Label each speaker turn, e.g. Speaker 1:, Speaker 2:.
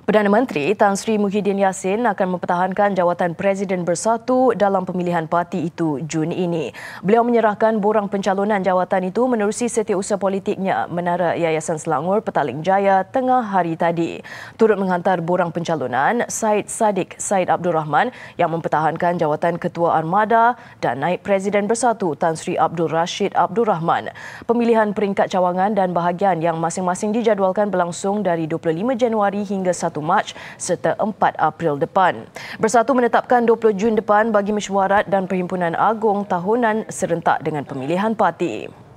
Speaker 1: Perdana Menteri Tan Sri Muhyiddin Yassin akan mempertahankan jawatan Presiden Bersatu dalam pemilihan parti itu Jun ini. Beliau menyerahkan borang pencalonan jawatan itu menerusi setiausaha politiknya Menara Yayasan Selangor Petaling Jaya tengah hari tadi. Turut menghantar borang pencalonan Said Sadiq Said Abdul Rahman yang mempertahankan jawatan Ketua Armada dan naik Presiden Bersatu Tan Sri Abdul Rashid Abdul Rahman. Pemilihan peringkat cawangan dan bahagian yang masing-masing dijadualkan berlangsung dari 25 Januari hingga 1 1 Mac serta 4 April depan. Bersatu menetapkan 20 Jun depan bagi mesyuarat dan Perhimpunan Agung Tahunan serentak dengan pemilihan parti.